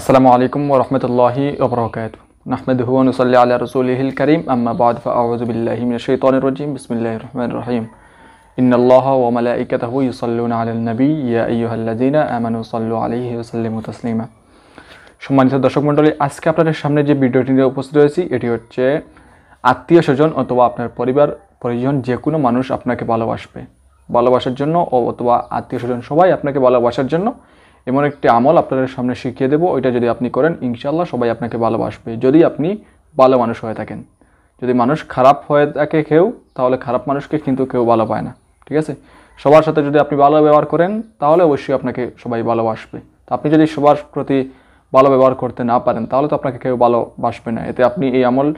আসসালামু আলাইকুম ওরহমতুল্লাহি ওবরাকাত নাহমেদ হুয়ান সাল্লি আল্লাহ রসুলহিল করিম আম্মা বাদ ফাউজবিল্লাহিম শৈতান রজিম বিসমিল্লাহ রহমান রহিম ইন্নআল্লাহ ওমালা ইকাতাহু ইউসল্লুন আলাল নবী ইয়া ইয়ুহাল্লাদিনা আমানু সাল্লু ওয়া সাল্লিমু তাসলিমা সম্মানিত দর্শক মণ্ডলী আজকে আপনাদের সামনে যে ভিডিওটি নিয়ে উপস্থিত হয়েছি এটি হচ্ছে আত্মীয় স্বজন অথবা আপনার পরিবার পরিজন যে কোনো মানুষ আপনাকে ভালোবাসবে ভালোবাসার জন্য অথবা আত্মীয় স্বজন সবাই আপনাকে ভালোবাসার জন্য এমন একটি আমল আপনাদের সামনে শিখিয়ে দেবো ওইটা যদি আপনি করেন ইনশাল্লাহ সবাই আপনাকে ভালোবাসবে যদি আপনি ভালো মানুষ হয়ে থাকেন যদি মানুষ খারাপ হয়ে থাকে কেউ তাহলে খারাপ মানুষকে কিন্তু কেউ ভালো পায় না ঠিক আছে সবার সাথে যদি আপনি ভালো ব্যবহার করেন তাহলে অবশ্যই আপনাকে সবাই ভালোবাসবে আপনি যদি সবার প্রতি ভালো ব্যবহার করতে না পারেন তাহলে তো আপনাকে কেউ ভালোবাসবে না এতে আপনি এই আমল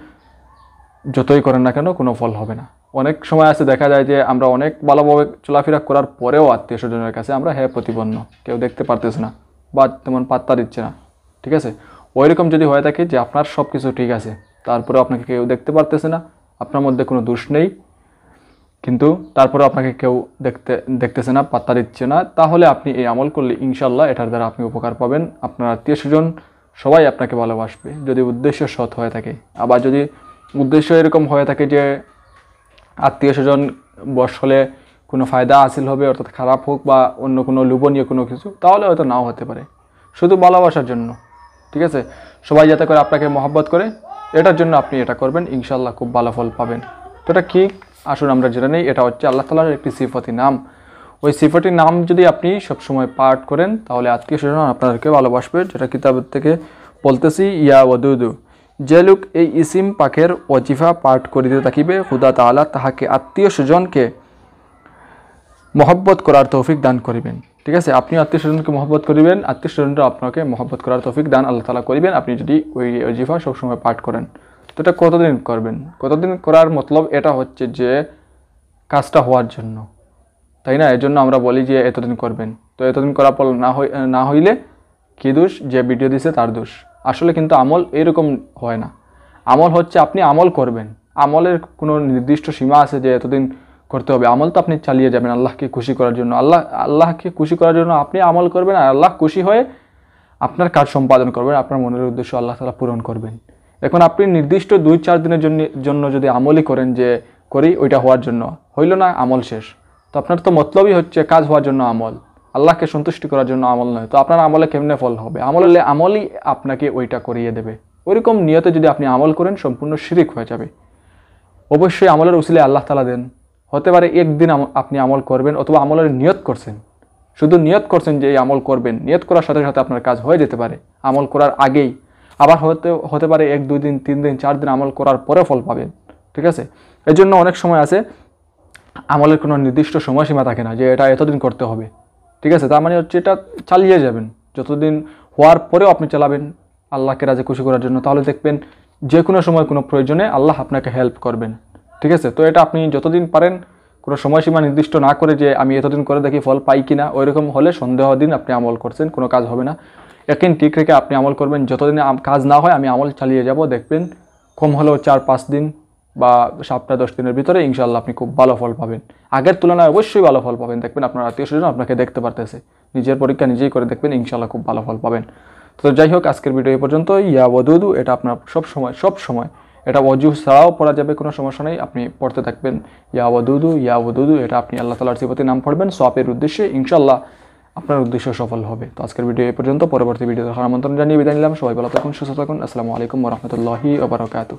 যতই করেন না কেন কোনো ফল হবে না অনেক সময় আছে দেখা যায় যে আমরা অনেক ভালোভাবে চলাফেরা করার পরেও আত্মীয় স্বজনের কাছে আমরা হ্যাঁ প্রতিপন্ন কেউ দেখতে পারতেছে না বা তেমন পাত্তা দিচ্ছে না ঠিক আছে ওইরকম যদি হয়ে থাকে যে আপনার সব কিছু ঠিক আছে তারপরেও আপনাকে কেউ দেখতে পারতেছে না আপনার মধ্যে কোনো দোষ নেই কিন্তু তারপরে আপনাকে কেউ দেখতে দেখতেছে না পাত্তা দিচ্ছে না তাহলে আপনি এই আমল করলে ইনশাল্লাহ এটার দ্বারা আপনি উপকার পাবেন আপনার আত্মীয় স্বজন সবাই আপনাকে ভালোবাসবে যদি উদ্দেশ্য সৎ হয়ে থাকে আবার যদি উদ্দেশ্য এরকম হয়ে থাকে যে আত্মীয় স্বজন হলে কোনো ফায়দা হাসিল হবে অর্থাৎ খারাপ হোক বা অন্য কোনো লোভনীয় কোনো কিছু তাহলে হয়তো নাও হতে পারে শুধু ভালোবাসার জন্য ঠিক আছে সবাই যাতে করে আপনাকে মহাব্বত করে এটার জন্য আপনি এটা করবেন ইনশাল্লাহ খুব ভালো ফল পাবেন তো এটা কী আসুন আমরা জেনে নেই এটা হচ্ছে আল্লাহ তালার একটি সিফতি নাম ওই সিফতির নাম যদি আপনি সবসময় পাঠ করেন তাহলে আত্মীয় স্বজন আপনাদেরকে ভালোবাসবে যেটা কিতাবের থেকে বলতেছি ইয়া ওদুদু যে লোক এই ইসিম পাখের অজিফা পাঠ করিতে থাকিবে খুদা তালা তাহাকে আত্মীয় স্বজনকে মহব্বত করার তৌফিক দান করিবেন ঠিক আছে আপনি আত্মীয় স্বজনকে মহব্বত করিবেন আত্মীয় স্বজনরা আপনাকে মহব্বত করার তৌফিক দান আল্লাহ তালা করিবেন আপনি যদি ওই অজিফা সবসময় পাঠ করেন তো এটা কতদিন করবেন কতদিন করার মতলব এটা হচ্ছে যে কাজটা হওয়ার জন্য তাই না এজন্য আমরা বলি যে এতদিন করবেন তো এতদিন করার পর না হই না হইলে কী দোষ যে ভিডিও দিছে তার দোষ আসলে কিন্তু আমল এরকম হয় না আমল হচ্ছে আপনি আমল করবেন আমলের কোনো নির্দিষ্ট সীমা আছে যে এতদিন করতে হবে আমল তো আপনি চালিয়ে যাবেন আল্লাহকে খুশি করার জন্য আল্লাহ আল্লাহকে খুশি করার জন্য আপনি আমল করবেন আর আল্লাহ খুশি হয়ে আপনার কাজ সম্পাদন করবেন আপনার মনের উদ্দেশ্য আল্লাহ তালা পূরণ করবেন এখন আপনি নির্দিষ্ট দুই চার দিনের জন্য জন্য যদি আমলই করেন যে করি ওইটা হওয়ার জন্য হইল না আমল শেষ তো আপনার তো মতলবই হচ্ছে কাজ হওয়ার জন্য আমল আল্লাহকে সন্তুষ্টি করার জন্য আমল নয় তো আপনার আমলে কেমনে ফল হবে আমলে আমলই আপনাকে ওইটা করিয়ে দেবে ওইরকম নিয়তে যদি আপনি আমল করেন সম্পূর্ণ শিরিক হয়ে যাবে অবশ্যই আমলের উচিলে আল্লাহ তালা দেন হতে পারে একদিন আপনি আমল করবেন অথবা আমলের নিয়ত করছেন শুধু নিয়ত করছেন যে এই আমল করবেন নিয়ত করার সাথে সাথে আপনার কাজ হয়ে যেতে পারে আমল করার আগেই আবার হতে হতে পারে এক দুই দিন তিন দিন চার দিন আমল করার পরে ফল পাবেন ঠিক আছে এর জন্য অনেক সময় আছে আমলের কোনো নির্দিষ্ট সময়সীমা থাকে না যে এটা এতদিন করতে হবে ঠিক আছে তার মানে হচ্ছে এটা চালিয়ে যাবেন যতদিন হওয়ার পরেও আপনি চালাবেন আল্লাহকে রাজে খুশি করার জন্য তাহলে দেখবেন যে কোনো সময় কোনো প্রয়োজনে আল্লাহ আপনাকে হেল্প করবেন ঠিক আছে তো এটা আপনি যতদিন পারেন কোনো সময়সীমা নির্দিষ্ট না করে যে আমি এতদিন করে দেখি ফল পাই কি না ওইরকম হলে সন্দেহ দিন আপনি আমল করছেন কোনো কাজ হবে না একদিন ঠিক রেখে আপনি আমল করবেন যতদিন কাজ না হয় আমি আমল চালিয়ে যাব দেখবেন কম হলেও চার পাঁচ দিন বা সাতটা দশ দিনের ভিতরে ইনশাল্লাহ আপনি খুব ভালো ফল পাবেন আগের তুলনায় অবশ্যই ভালো ফল পাবেন দেখবেন আপনার আত্মীয় স্বজন আপনাকে দেখতে পারতেছে নিজের পরীক্ষা নিজেই করে দেখবেন ইনশাল্লাহ খুব ভালো ফল পাবেন তো যাই হোক আজকের ভিডিও এই পর্যন্ত ইয়া ওদুদু এটা আপনার সব সময় সব সময় এটা অজু ছাড়াও পড়া যাবে কোনো সমস্যা নেই আপনি পড়তে থাকবেন ইয়া ওদুদু ইয়া ওদুদু এটা আপনি আল্লাহ তালার সিপতি নাম পড়বেন সোয়াপের উদ্দেশ্যে ইনশাল্লাহ আপনার উদ্দেশ্য সফল হবে তো আজকের ভিডিও এই পর্যন্ত পরবর্তী ভিডিও দেখার আমন্ত্রণ জানিয়ে বিদায় নিলাম সবাই ভালো থাকুন সুস্থ থাকুন আসসালামু আলাইকুম রহমতুল্লাহি ওবরাকাতু